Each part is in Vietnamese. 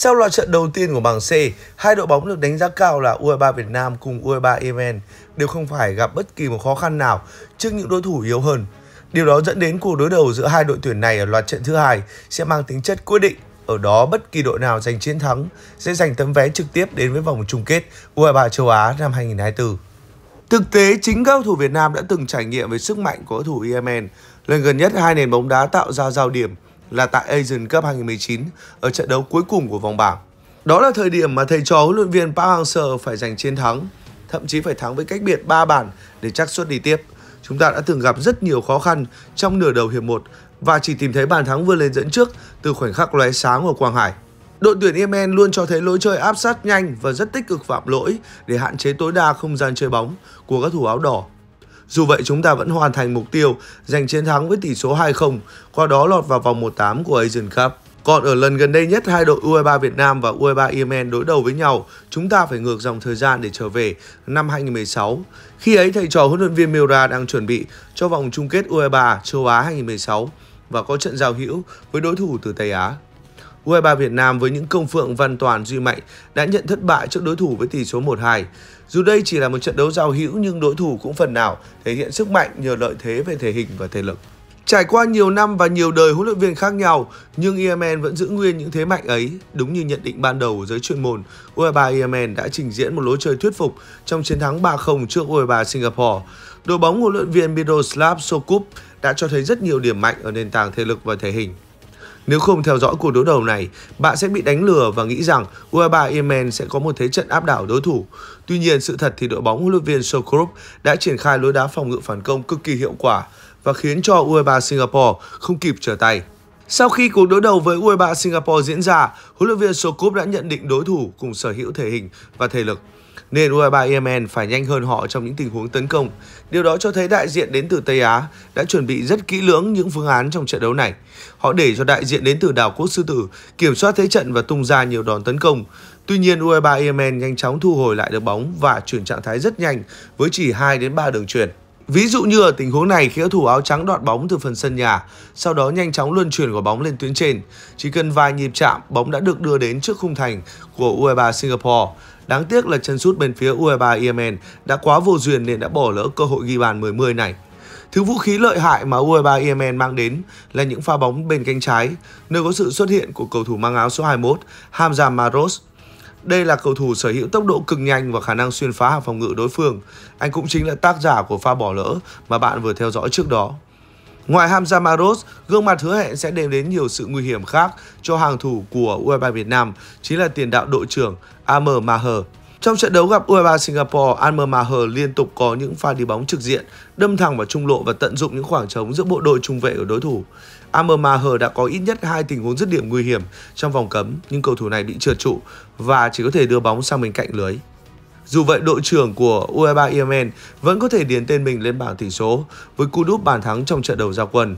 Sau loạt trận đầu tiên của bảng C, hai đội bóng được đánh giá cao là U23 Việt Nam cùng U23 Yemen đều không phải gặp bất kỳ một khó khăn nào trước những đối thủ yếu hơn. Điều đó dẫn đến cuộc đối đầu giữa hai đội tuyển này ở loạt trận thứ hai sẽ mang tính chất quyết định. Ở đó, bất kỳ đội nào giành chiến thắng sẽ giành tấm vé trực tiếp đến với vòng chung kết U23 châu Á năm 2024. Thực tế, chính các cầu thủ Việt Nam đã từng trải nghiệm về sức mạnh của thủ Yemen. Lần gần nhất, hai nền bóng đá tạo ra giao điểm – là tại Asian Cup 2019 ở trận đấu cuối cùng của vòng bảng. Đó là thời điểm mà thầy trò huấn luyện viên Park Hang-seo phải giành chiến thắng, thậm chí phải thắng với cách biệt 3 bàn để chắc suất đi tiếp. Chúng ta đã từng gặp rất nhiều khó khăn trong nửa đầu hiệp 1 và chỉ tìm thấy bàn thắng vươn lên dẫn trước từ khoảnh khắc lóe sáng của Quang Hải. Đội tuyển Yemen luôn cho thấy lối chơi áp sát nhanh và rất tích cực phạm lỗi để hạn chế tối đa không gian chơi bóng của các thủ áo đỏ dù vậy chúng ta vẫn hoàn thành mục tiêu giành chiến thắng với tỷ số 2-0, qua đó lọt vào vòng 1-8 của Asian Cup. Còn ở lần gần đây nhất, hai đội U23 Việt Nam và U23 Yemen đối đầu với nhau, chúng ta phải ngược dòng thời gian để trở về năm 2016. Khi ấy, thầy trò huấn luyện viên Miura đang chuẩn bị cho vòng chung kết U23 châu Á 2016 và có trận giao hữu với đối thủ từ Tây Á. U23 Việt Nam với những công phượng Văn Toàn Duy Mạnh đã nhận thất bại trước đối thủ với tỷ số 1-2. Dù đây chỉ là một trận đấu giao hữu nhưng đối thủ cũng phần nào thể hiện sức mạnh nhờ lợi thế về thể hình và thể lực. Trải qua nhiều năm và nhiều đời huấn luyện viên khác nhau, nhưng Yemen vẫn giữ nguyên những thế mạnh ấy. Đúng như nhận định ban đầu của giới chuyên môn, U23 Yemen đã trình diễn một lối chơi thuyết phục trong chiến thắng 3-0 trước U23 Singapore. Đội bóng huấn luyện viên Miroslav Sokup đã cho thấy rất nhiều điểm mạnh ở nền tảng thể lực và thể hình. Nếu không theo dõi cuộc đối đầu này, bạn sẽ bị đánh lừa và nghĩ rằng U23 Yemen sẽ có một thế trận áp đảo đối thủ. Tuy nhiên, sự thật thì đội bóng huấn luyện viên Sokrup đã triển khai lối đá phòng ngự phản công cực kỳ hiệu quả và khiến cho U23 Singapore không kịp trở tay. Sau khi cuộc đối đầu với U23 Singapore diễn ra, huấn luyện viên Sokrup đã nhận định đối thủ cùng sở hữu thể hình và thể lực nên U23 Yemen phải nhanh hơn họ trong những tình huống tấn công. Điều đó cho thấy đại diện đến từ Tây Á đã chuẩn bị rất kỹ lưỡng những phương án trong trận đấu này. Họ để cho đại diện đến từ đảo quốc sư tử kiểm soát thế trận và tung ra nhiều đòn tấn công. Tuy nhiên, U23 Yemen nhanh chóng thu hồi lại được bóng và chuyển trạng thái rất nhanh với chỉ 2 đến 3 đường chuyển. Ví dụ như ở tình huống này khi thủ áo trắng đoạt bóng từ phần sân nhà, sau đó nhanh chóng luân chuyển quả bóng lên tuyến trên. Chỉ cần vài nhịp chạm, bóng đã được đưa đến trước khung thành của U23 Singapore. Đáng tiếc là chân sút bên phía U23 Yemen đã quá vô duyên nên đã bỏ lỡ cơ hội ghi bàn 10-10 này. Thứ vũ khí lợi hại mà U23 Yemen mang đến là những pha bóng bên cánh trái, nơi có sự xuất hiện của cầu thủ mang áo số 21 Hamza Maros. Đây là cầu thủ sở hữu tốc độ cực nhanh và khả năng xuyên phá hàng phòng ngự đối phương. Anh cũng chính là tác giả của pha bỏ lỡ mà bạn vừa theo dõi trước đó. Ngoài Hamza Maros, gương mặt hứa hẹn sẽ đem đến nhiều sự nguy hiểm khác cho hàng thủ của U23 e Việt Nam, chính là tiền đạo đội trưởng Amr Maher. Trong trận đấu gặp U23 e Singapore, Amr Maher liên tục có những pha đi bóng trực diện, đâm thẳng vào trung lộ và tận dụng những khoảng trống giữa bộ đội trung vệ của đối thủ. Amr Maher đã có ít nhất hai tình huống dứt điểm nguy hiểm trong vòng cấm, nhưng cầu thủ này bị trượt trụ và chỉ có thể đưa bóng sang bên cạnh lưới. Dù vậy, đội trưởng của U23 Yemen vẫn có thể điền tên mình lên bảng tỷ số với cú đúp bàn thắng trong trận đầu giao quân.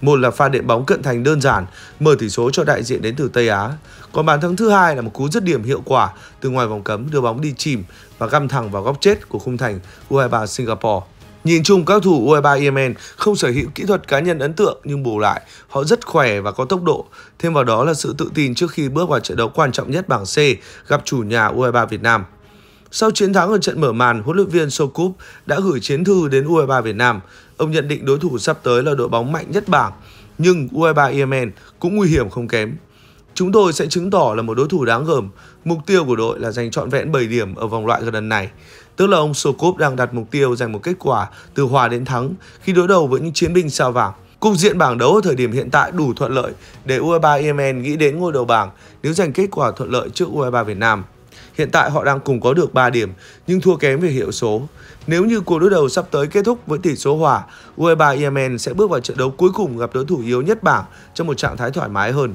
Một là pha điện bóng cận thành đơn giản, mở tỷ số cho đại diện đến từ Tây Á. Còn bàn thắng thứ hai là một cú dứt điểm hiệu quả từ ngoài vòng cấm đưa bóng đi chìm và găm thẳng vào góc chết của khung thành U23 Singapore. Nhìn chung các thủ U23 Yemen không sở hữu kỹ thuật cá nhân ấn tượng nhưng bù lại họ rất khỏe và có tốc độ. Thêm vào đó là sự tự tin trước khi bước vào trận đấu quan trọng nhất bảng C gặp chủ nhà U23 Việt Nam. Sau chiến thắng ở trận mở màn, huấn luyện viên Sokup đã gửi chiến thư đến U23 e Việt Nam. Ông nhận định đối thủ sắp tới là đội bóng mạnh nhất bảng, nhưng U23 e Yemen cũng nguy hiểm không kém. Chúng tôi sẽ chứng tỏ là một đối thủ đáng gờm. Mục tiêu của đội là giành trọn vẹn 7 điểm ở vòng loại gần này. Tức là ông Sokup đang đặt mục tiêu giành một kết quả từ hòa đến thắng khi đối đầu với những chiến binh sao vàng. Cục diện bảng đấu ở thời điểm hiện tại đủ thuận lợi để U23 e Yemen nghĩ đến ngôi đầu bảng nếu giành kết quả thuận lợi trước U23 Việt Nam. Hiện tại họ đang cùng có được 3 điểm nhưng thua kém về hiệu số. Nếu như cuộc đối đầu sắp tới kết thúc với tỷ số hòa, U23 Yemen sẽ bước vào trận đấu cuối cùng gặp đối thủ yếu nhất bảng trong một trạng thái thoải mái hơn.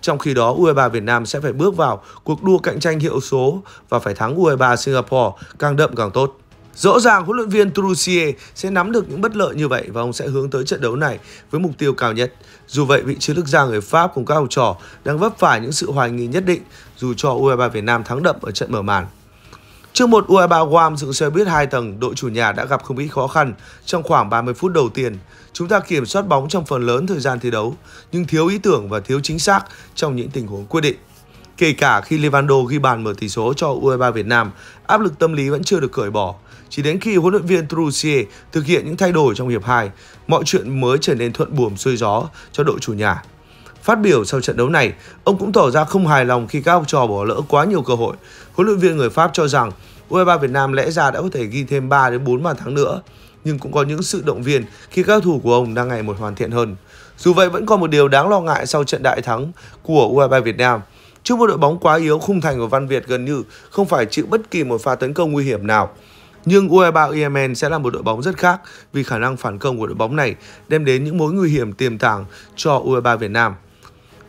Trong khi đó, U23 Việt Nam sẽ phải bước vào cuộc đua cạnh tranh hiệu số và phải thắng U23 Singapore càng đậm càng tốt. Rõ ràng huấn luyện viên Trussier sẽ nắm được những bất lợi như vậy và ông sẽ hướng tới trận đấu này với mục tiêu cao nhất. Dù vậy, vị chiến lược gia người Pháp cùng các học trò đang vấp phải những sự hoài nghi nhất định dù cho U23 e Việt Nam thắng đậm ở trận mở màn. Trước một U23 e Guam dựng xe buýt hai tầng, đội chủ nhà đã gặp không ít khó khăn trong khoảng 30 phút đầu tiên. Chúng ta kiểm soát bóng trong phần lớn thời gian thi đấu, nhưng thiếu ý tưởng và thiếu chính xác trong những tình huống quyết định. Kể cả khi Levando ghi bàn mở tỷ số cho U23 e Việt Nam, áp lực tâm lý vẫn chưa được cởi bỏ. Chỉ đến khi huấn luyện viên Trussier thực hiện những thay đổi trong hiệp 2, mọi chuyện mới trở nên thuận buồm xuôi gió cho đội chủ nhà. Phát biểu sau trận đấu này, ông cũng tỏ ra không hài lòng khi các học trò bỏ lỡ quá nhiều cơ hội. Huấn luyện viên người Pháp cho rằng U23 e Việt Nam lẽ ra đã có thể ghi thêm 3 đến 4 bàn thắng nữa, nhưng cũng có những sự động viên khi các thủ của ông đang ngày một hoàn thiện hơn. Dù vậy vẫn còn một điều đáng lo ngại sau trận đại thắng của U23 e Việt Nam – Trước một đội bóng quá yếu, khung thành của Văn Việt gần như không phải chịu bất kỳ một pha tấn công nguy hiểm nào. Nhưng U23 Yemen sẽ là một đội bóng rất khác vì khả năng phản công của đội bóng này đem đến những mối nguy hiểm tiềm tàng cho U23 Việt Nam.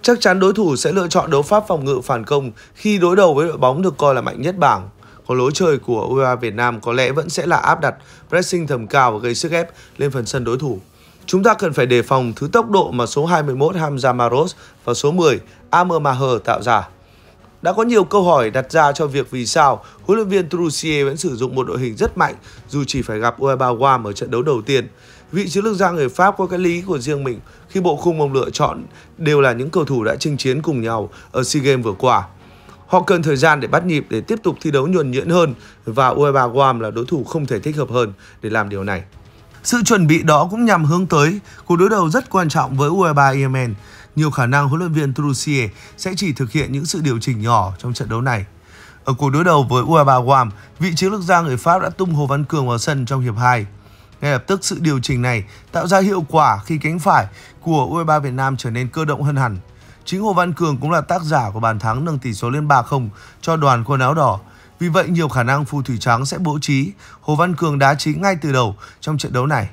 Chắc chắn đối thủ sẽ lựa chọn đấu pháp phòng ngự phản công khi đối đầu với đội bóng được coi là mạnh nhất bảng. Còn lối chơi của U23 Việt Nam có lẽ vẫn sẽ là áp đặt pressing thầm cao và gây sức ép lên phần sân đối thủ. Chúng ta cần phải đề phòng thứ tốc độ mà số 21 Hamza Maros và số 10 Amr Maher tạo ra. Đã có nhiều câu hỏi đặt ra cho việc vì sao huấn luyện viên Trussier vẫn sử dụng một đội hình rất mạnh dù chỉ phải gặp Ueba Guam ở trận đấu đầu tiên. Vị chiến lược gia người Pháp có cái lý của riêng mình khi bộ khung ông lựa chọn đều là những cầu thủ đã chinh chiến cùng nhau ở SEA Games vừa qua. Họ cần thời gian để bắt nhịp để tiếp tục thi đấu nhuần nhuyễn hơn và Ueba Guam là đối thủ không thể thích hợp hơn để làm điều này. Sự chuẩn bị đó cũng nhằm hướng tới cuộc đối đầu rất quan trọng với U23 e Yemen. Nhiều khả năng huấn luyện viên Trussier sẽ chỉ thực hiện những sự điều chỉnh nhỏ trong trận đấu này. Ở cuộc đối đầu với U23 e Guam, vị chiến lược gia người Pháp đã tung Hồ Văn Cường vào sân trong hiệp 2. Ngay lập tức sự điều chỉnh này tạo ra hiệu quả khi cánh phải của U23 e Việt Nam trở nên cơ động hơn hẳn. Chính Hồ Văn Cường cũng là tác giả của bàn thắng nâng tỷ số lên 3-0 cho đoàn quân áo đỏ vì vậy nhiều khả năng phù thủy trắng sẽ bố trí Hồ Văn Cường đá chính ngay từ đầu trong trận đấu này.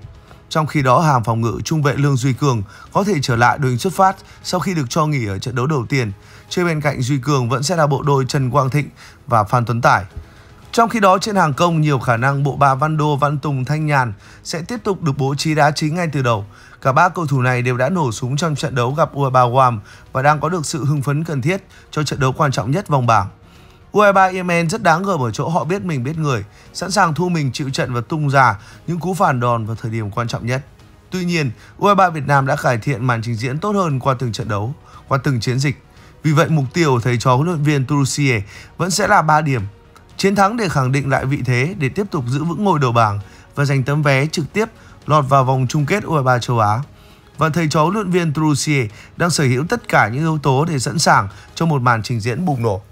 Trong khi đó, hàng phòng ngự trung vệ Lương Duy Cường có thể trở lại đội hình xuất phát sau khi được cho nghỉ ở trận đấu đầu tiên. Chơi bên cạnh Duy Cường vẫn sẽ là bộ đôi Trần Quang Thịnh và Phan Tuấn Tải. Trong khi đó, trên hàng công, nhiều khả năng bộ ba Văn Đô, Văn Tùng, Thanh Nhàn sẽ tiếp tục được bố trí đá chính ngay từ đầu. Cả ba cầu thủ này đều đã nổ súng trong trận đấu gặp Uruguay và đang có được sự hưng phấn cần thiết cho trận đấu quan trọng nhất vòng bảng. U23 Yemen rất đáng gờm ở chỗ họ biết mình biết người, sẵn sàng thu mình chịu trận và tung ra những cú phản đòn vào thời điểm quan trọng nhất. Tuy nhiên, U23 Việt Nam đã cải thiện màn trình diễn tốt hơn qua từng trận đấu, qua từng chiến dịch. Vì vậy, mục tiêu của thầy trò huấn luyện viên Turusie vẫn sẽ là 3 điểm. Chiến thắng để khẳng định lại vị thế để tiếp tục giữ vững ngôi đầu bảng và giành tấm vé trực tiếp lọt vào vòng chung kết U23 châu Á. Và thầy trò huấn luyện viên Turusie đang sở hữu tất cả những yếu tố để sẵn sàng cho một màn trình diễn bùng nổ.